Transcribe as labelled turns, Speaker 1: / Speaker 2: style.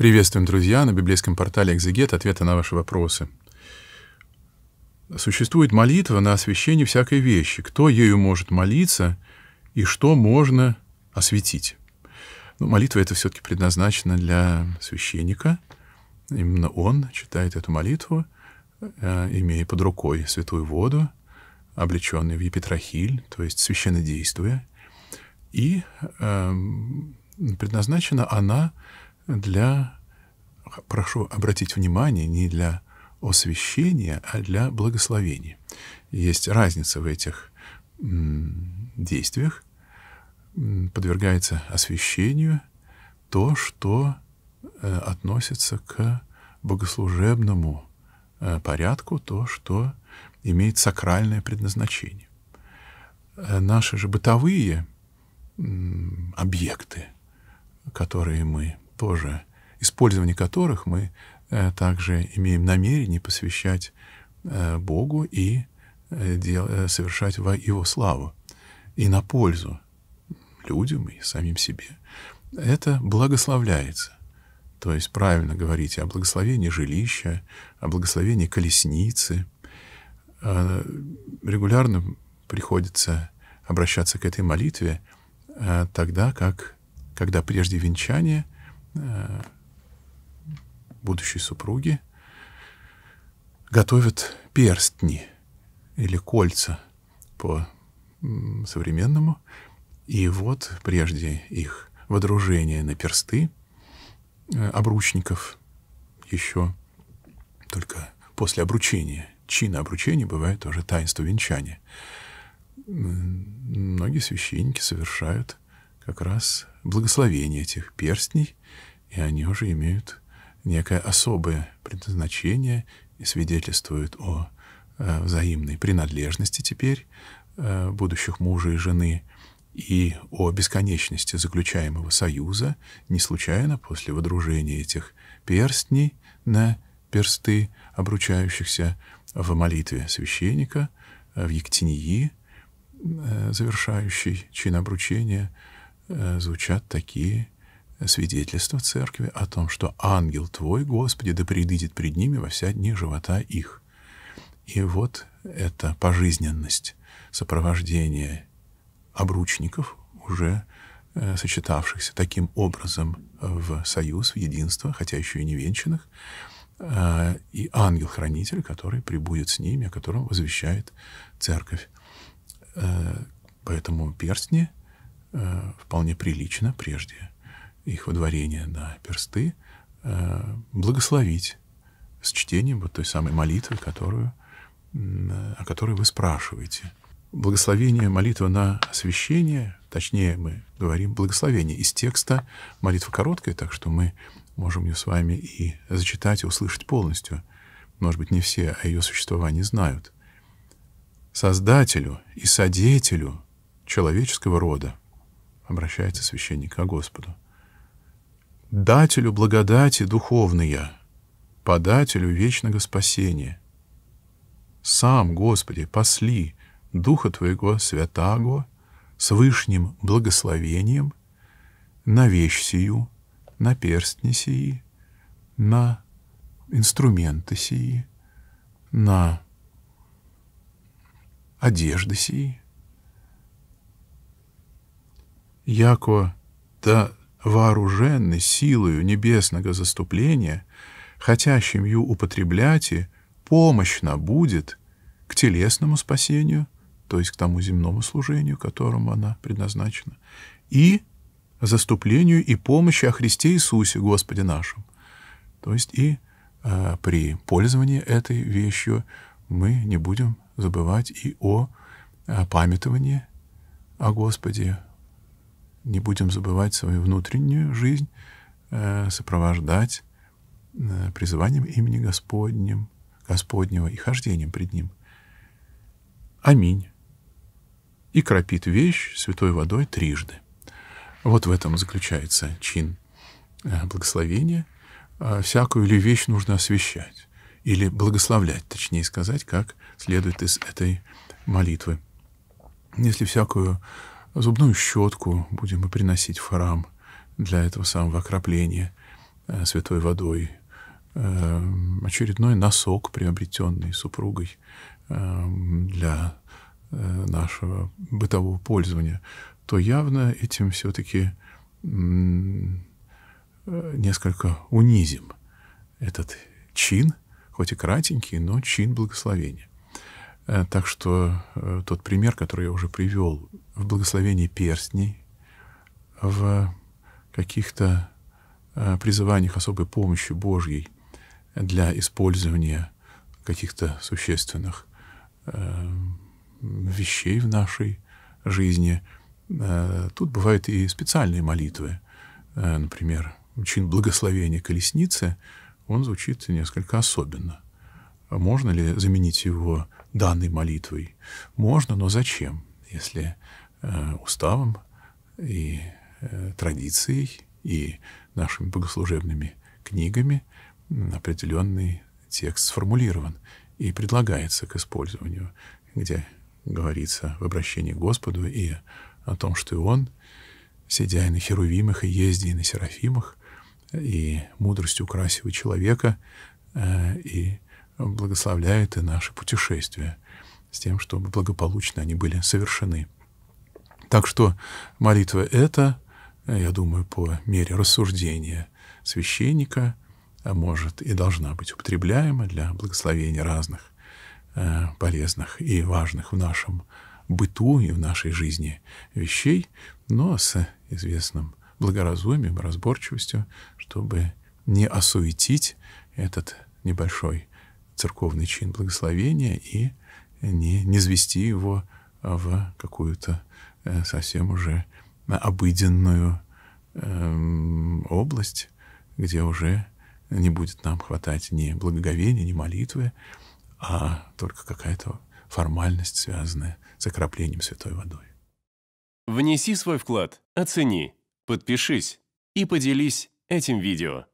Speaker 1: Приветствуем, друзья, на библейском портале «Экзегет» ответы на ваши вопросы. Существует молитва на освящение всякой вещи. Кто ею может молиться и что можно осветить? Ну, молитва это все-таки предназначена для священника. Именно он читает эту молитву, э, имея под рукой святую воду, облеченный в епитрахиль, то есть священнодействие. И э, предназначена она для, прошу обратить внимание, не для освящения, а для благословения. Есть разница в этих действиях. Подвергается освящению то, что э, относится к богослужебному э, порядку, то, что имеет сакральное предназначение. Э, наши же бытовые объекты, которые мы тоже, использование которых мы э, также имеем намерение посвящать э, Богу и э, совершать во Его славу и на пользу людям и самим себе. Это благословляется. То есть правильно говорить о благословении жилища, о благословении колесницы. Регулярно приходится обращаться к этой молитве тогда, как, когда прежде венчания – Э, будущей супруги готовят перстни или кольца по современному. И вот прежде их водружение на персты э, обручников еще только после обручения. Чина обручения бывает тоже таинство венчания. Многие священники совершают как раз благословение этих перстней, и они уже имеют некое особое предназначение и свидетельствуют о э, взаимной принадлежности теперь э, будущих мужа и жены и о бесконечности заключаемого союза. Не случайно после водружения этих перстней на персты, обручающихся в молитве священника, э, в Ектинии, э, завершающей чин обручения, Э, звучат такие свидетельства церкви о том, что ангел твой, Господи, да предыдет пред ними во вся дни живота их. И вот эта пожизненность сопровождения обручников, уже э, сочетавшихся таким образом в союз, в единство, хотя еще и не венчанных, э, и ангел-хранитель, который прибудет с ними, о котором возвещает церковь. Э, поэтому перстни — Э, вполне прилично прежде их водворение на персты, э, благословить с чтением вот той самой молитвы, которую, о которой вы спрашиваете. Благословение молитва на освящение, точнее мы говорим благословение из текста. Молитва короткая, так что мы можем ее с вами и зачитать, и услышать полностью. Может быть, не все о а ее существовании знают. Создателю и содетелю человеческого рода, обращается священник к а Господу. «Дателю благодати духовная, подателю вечного спасения. Сам, Господи, посли Духа Твоего святаго с вышним благословением на вещь сию, на перстни сии, на инструменты сии, на одежды сии, яко да вооруженны силою небесного заступления, хотящим ю и помощна будет к телесному спасению, то есть к тому земному служению, которому она предназначена, и заступлению и помощи о Христе Иисусе, Господе нашем. То есть и э, при пользовании этой вещью мы не будем забывать и о, о а, памятовании о Господе, не будем забывать свою внутреннюю жизнь, э, сопровождать э, призыванием имени Господним, Господнего и хождением пред Ним. Аминь. И кропит вещь святой водой трижды. Вот в этом заключается чин э, благословения. Всякую ли вещь нужно освещать или благословлять, точнее сказать, как следует из этой молитвы. Если всякую Зубную щетку будем мы приносить в храм для этого самого окропления э, святой водой. Э, очередной носок, приобретенный супругой э, для нашего бытового пользования, то явно этим все-таки несколько унизим этот чин, хоть и кратенький, но чин благословения. Э, так что э, тот пример, который я уже привел, в благословении перстней, в каких-то э, призываниях особой помощи Божьей для использования каких-то существенных вещей в нашей жизни. Тут бывают и специальные молитвы. Например, чин благословения колесницы, он звучит несколько особенно – можно ли заменить его данной молитвой? Можно, но зачем, если э, уставом и э, традицией и нашими богослужебными книгами определенный текст сформулирован и предлагается к использованию, где говорится в обращении к Господу и о том, что и Он, сидя на херувимах, и езде, на серафимах, и мудростью украсивая человека, э, и благословляет и наши путешествия с тем, чтобы благополучно они были совершены. Так что молитва эта, я думаю, по мере рассуждения священника, а может и должна быть употребляема для благословения разных э, полезных и важных в нашем быту и в нашей жизни вещей, но с известным благоразумием, разборчивостью, чтобы не осуетить этот небольшой церковный чин благословения и не, не звести его а, в какую-то э, совсем уже обыденную эм, область, где уже не будет нам хватать ни благоговения, ни молитвы, а только какая-то формальность, связанная с окроплением святой водой. Внеси свой вклад, оцени, подпишись и поделись этим видео.